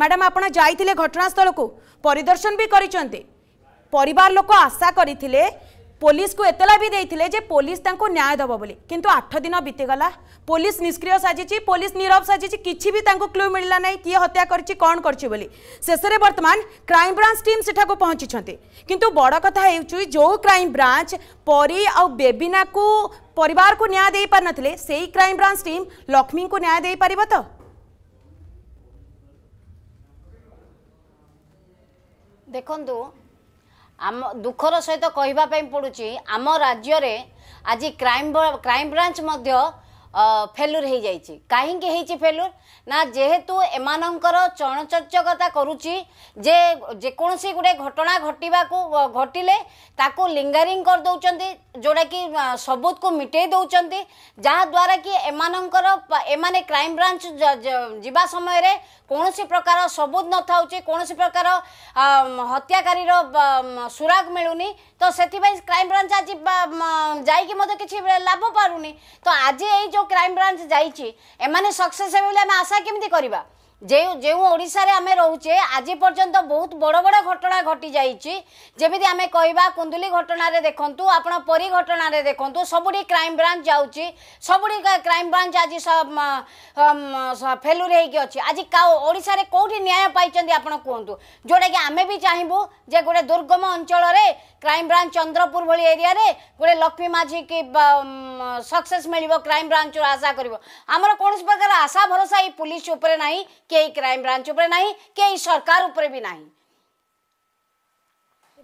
madam ଆପଣ ଯାଇଥିଲେ ଘଟଣାସ୍ଥଳକୁ ପରିଦର୍ଶନ ବି କରିଛନ୍ତି ପରିବାର ଲୋକ ଆଶା କରିଥିଲେ ପୋଲିସକୁ ଏତଲା ବି ଦେଇଥିଲେ ଯେ ପୋଲିସ ତାଙ୍କୁ ନ୍ୟାୟ ଦେବ ବୋଲି କିନ୍ତୁ ଆଠ ଦିନ ବିତିଗଲା ପୋଲିସ ନିଷ୍କ୍ରିୟ ସାଜିଛି ପୋଲିସ ନିରବ ସାଜିଛି କିଛି ବି ତାଙ୍କୁ କ୍ଲୁ ମିଳିଲା ନାହିଁ କିଏ ହତ୍ୟା କରିଛି କ'ଣ କରିଛି ବୋଲି ଶେଷରେ ବର୍ତ୍ତମାନ କ୍ରାଇମବ୍ରାଞ୍ଚ ଟିମ୍ ସେଠାକୁ ପହଞ୍ଚିଛନ୍ତି କିନ୍ତୁ ବଡ଼ କଥା ହେଉଛି ଯେଉଁ କ୍ରାଇମବ୍ରାଞ୍ଚ ପରୀ ଆଉ ବେବିନାକୁ ପରିବାରକୁ ନ୍ୟାୟ ଦେଇପାରିନଥିଲେ ସେଇ କ୍ରାଇମବ୍ରାଞ୍ଚ ଟିମ୍ ଲକ୍ଷ୍ମୀଙ୍କୁ ନ୍ୟାୟ ଦେଇପାରିବ ତ ଦେଖନ୍ତୁ ଆମ ଦୁଃଖର ସହିତ କହିବା ପାଇଁ ପଡ଼ୁଛି ଆମ ରାଜ୍ୟରେ ଆଜି କ୍ରାଇମ୍ କ୍ରାଇମ୍ ବ୍ରାଞ୍ଚ ମଧ୍ୟ ଫେଲୁର ହେଇଯାଇଛି କାହିଁକି ହେଇଛି ଫେଲୁର ନା ଯେହେତୁ ଏମାନଙ୍କର ଚଣଚର୍ଚ୍ଚକତା କରୁଛି ଯେ ଯେକୌଣସି ଗୋଟେ ଘଟଣା ଘଟିବାକୁ ଘଟିଲେ ତାକୁ ଲିଙ୍ଗରିଂ କରିଦେଉଛନ୍ତି ଯେଉଁଟାକି ସବୁତକୁ ମିଟେଇ ଦେଉଛନ୍ତି ଯାହାଦ୍ୱାରା କି ଏମାନଙ୍କର ଏମାନେ କ୍ରାଇମବ୍ରାଞ୍ଚ ଯିବା ସମୟରେ କୌଣସି ପ୍ରକାର ସବୁଦ ନଥାଉଛି କୌଣସି ପ୍ରକାର ହତ୍ୟାକାରୀର ସୁରାଗ ମିଳୁନି ତ ସେଥିପାଇଁ କ୍ରାଇମବ୍ରାଞ୍ଚ ଆଜି ଯାଇକି ମଧ୍ୟ କିଛି ଲାଭ ପାରୁନି ତ ଆଜି ଏଇ ଯେଉଁ ক্রাইম ব্রাঞ্চ যাইছি এমানে সকসেস হবে বলে আমি আশা কেমিতি করিবা যে যে ওড়শার আমি রোচে আজ পর্যন্ত বহুত বড় বড় ঘটনা ঘটি যাইছি যেমি আমি কহবা কুন্দুলি ঘটনার দেখুন আপনার পরী ঘটনার দেখুন সবুটি ক্রাইম ব্রাঞ্চ যাচ্ছি সবুটি ক্রাইম ব্রাঞ্চ আজ ফেলুর হয়েকি অছি আজ ওড়শার কোটি ন্যায় পাইছেন আপনার কুহতু যেটা কি আমি বি চাহিবু যে গোটে দুর্গম অঞ্চলের କ୍ରାଇମ୍ ବ୍ରାଞ୍ଚ ଚନ୍ଦ୍ରପୁର ଭଳି ଏରିଆରେ ଗୋଟେ ଲକ୍ଷ୍ମୀ ମାଝୀ କି ସକ୍ସେସ୍ ମିଳିବ କ୍ରାଇମ୍ ବ୍ରାଞ୍ଚରୁ ଆଶା କରିବ ଆମର କୌଣସି ପ୍ରକାର ଆଶା ଭରସା ଏଇ ପୁଲିସ ଉପରେ ନାହିଁ କି ଏଇ କ୍ରାଇମ୍ ବ୍ରାଞ୍ଚ ଉପରେ ନାହିଁ କି ଏଇ ସରକାର ଉପରେ ବି ନାହିଁ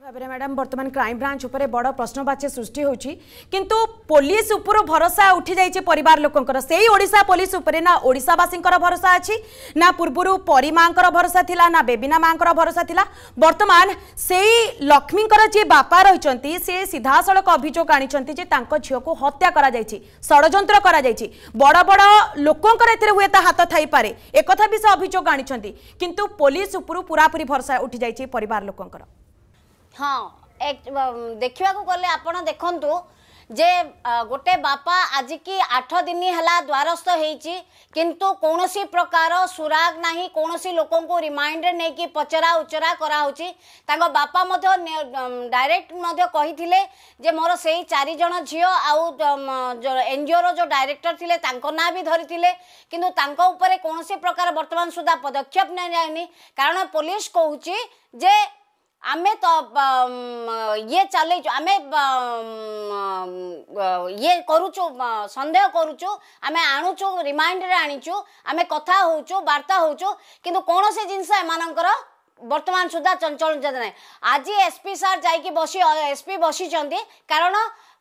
ভাবে ম্যাডাম বর্তমান ক্রাইম ব্রাঞ্চ উপরে বড় প্রশ্নবাচ্য সৃষ্টি হচ্ছে কিন্তু পুলিশ উপর ভরসা উঠি যাই পরিবার লোকর সেই ওড়শা পুলিশ উপরে না ওড়িশাবাসীঙ্কর ভরসা আছে না পূর্বর পরি মাঙ্কর ভরসা লা না বেবিনা মাঙ্কর ভরসা লা বর্তমান সেই লক্ষ্মীঙ্কর যে বাপা রয়েছেন সে সিধাসলক অভিযোগ আনিছেন যে তাঁর ঝিওকু হত্যা করা যাই ষড়যন্ত্র করা যাই বড় বড় লোকর এতে হুয়েত হাত থাইপারে একথা বি সে অভিযোগ আনিছেন কিন্তু পুলিশ উপর পুরাপুরি ভরসা উঠি যাই পরিবার লোকর ହଁ ଦେଖିବାକୁ ଗଲେ ଆପଣ ଦେଖନ୍ତୁ ଯେ ଗୋଟେ ବାପା ଆଜିକି ଆଠ ଦିନ ହେଲା ଦ୍ୱାରସ୍ଥ ହେଇଛି କିନ୍ତୁ କୌଣସି ପ୍ରକାର ସୁରାଗ ନାହିଁ କୌଣସି ଲୋକଙ୍କୁ ରିମାଇଣ୍ଡରେ ନେଇକି ପଚରା ଉଚରା କରାହେଉଛି ତାଙ୍କ ବାପା ମଧ୍ୟ ଡାଇରେକ୍ଟ ମଧ୍ୟ କହିଥିଲେ ଯେ ମୋର ସେଇ ଚାରିଜଣ ଝିଅ ଆଉ ଏନ୍ଜିଓର ଯେଉଁ ଡାଇରେକ୍ଟର ଥିଲେ ତାଙ୍କ ନାଁ ବି ଧରିଥିଲେ କିନ୍ତୁ ତାଙ୍କ ଉପରେ କୌଣସି ପ୍ରକାର ବର୍ତ୍ତମାନ ସୁଦ୍ଧା ପଦକ୍ଷେପ ନିଆଯାଇନି କାରଣ ପୋଲିସ କହୁଛି ଯେ ଆମେ ତ ଇଏ ଚଲେଇଛୁ ଆମେ ଇଏ କରୁଛୁ ସନ୍ଦେହ କରୁଛୁ ଆମେ ଆଣୁଛୁ ରିମାଇଣ୍ଡରେ ଆଣିଛୁ ଆମେ କଥା ହେଉଛୁ ବାର୍ତ୍ତା ହେଉଛୁ କିନ୍ତୁ କୌଣସି ଜିନିଷ ଏମାନଙ୍କର ବର୍ତ୍ତମାନ ସୁଦ୍ଧା ଚଞ୍ଚଳ ନାହିଁ ଆଜି ଏସ୍ପି ସାର୍ ଯାଇକି ବସି ଏସ୍ପି ବସିଛନ୍ତି କାରଣ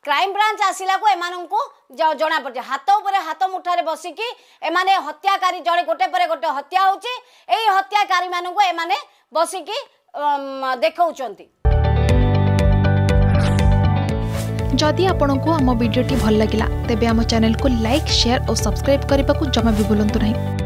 କ୍ରାଇମ୍ ଆସିଲାକୁ ଏମାନଙ୍କୁ ଜଣାପଡ଼ୁଛି ହାତ ଉପରେ ହାତ ମୁଠାରେ ବସିକି ଏମାନେ ହତ୍ୟାକାରୀ ଜଣେ ଗୋଟେ ପରେ ଗୋଟେ ହତ୍ୟା ହେଉଛି ଏଇ ହତ୍ୟାକାରୀମାନଙ୍କୁ ଏମାନେ ବସିକି ଦେଖାଉଛନ୍ତି ଯଦି ଆପଣଙ୍କୁ ଆମ ଭିଡ଼ିଓଟି ଭଲ ଲାଗିଲା ତେବେ ଆମ ଚ୍ୟାନେଲକୁ ଲାଇକ୍ ସେୟାର ଓ ସବସ୍କ୍ରାଇବ୍ କରିବାକୁ ଜମା ବି ଭୁଲନ୍ତୁ ନାହିଁ